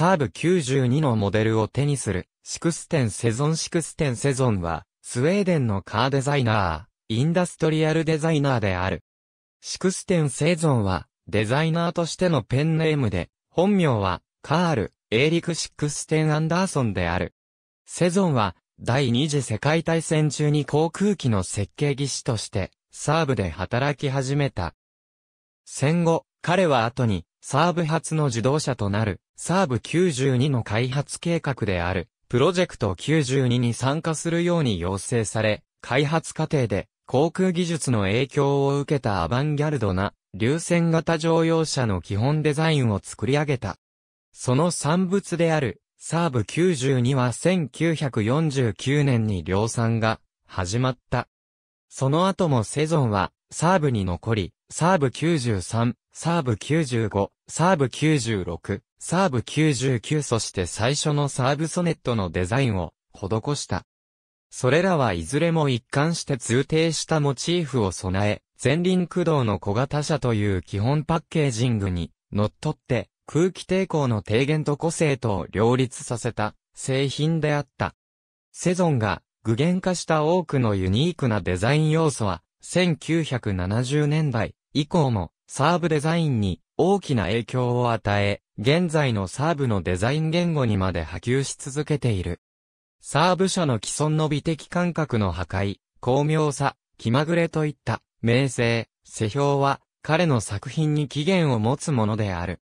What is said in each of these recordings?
サーブ92のモデルを手にする、シクステン・セゾン・シクステン・セゾンは、スウェーデンのカーデザイナー、インダストリアルデザイナーである。シクステン・セゾンは、デザイナーとしてのペンネームで、本名は、カール、エーリク・シクステン・アンダーソンである。セゾンは、第二次世界大戦中に航空機の設計技師として、サーブで働き始めた。戦後、彼は後に、サーブ初の自動車となる、サーブ92の開発計画である、プロジェクト92に参加するように要請され、開発過程で、航空技術の影響を受けたアバンギャルドな、流線型乗用車の基本デザインを作り上げた。その産物である、サーブ92は1949年に量産が始まった。その後もセゾンはサーブに残り、サーブ93、サーブ95、サーブ96、サーブ99そして最初のサーブソネットのデザインを施した。それらはいずれも一貫して通定したモチーフを備え、前輪駆動の小型車という基本パッケージングに乗っ取って空気抵抗の低減と個性とを両立させた製品であった。セゾンが具現化した多くのユニークなデザイン要素は1970年代以降もサーブデザインに大きな影響を与え、現在のサーブのデザイン言語にまで波及し続けている。サーブ社の既存の美的感覚の破壊、巧妙さ、気まぐれといった、名声、世評は、彼の作品に起源を持つものである。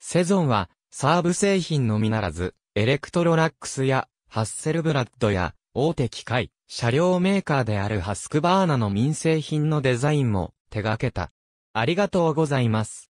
セゾンは、サーブ製品のみならず、エレクトロラックスや、ハッセルブラッドや、大手機械、車両メーカーであるハスクバーナの民生品のデザインも手掛けた。ありがとうございます。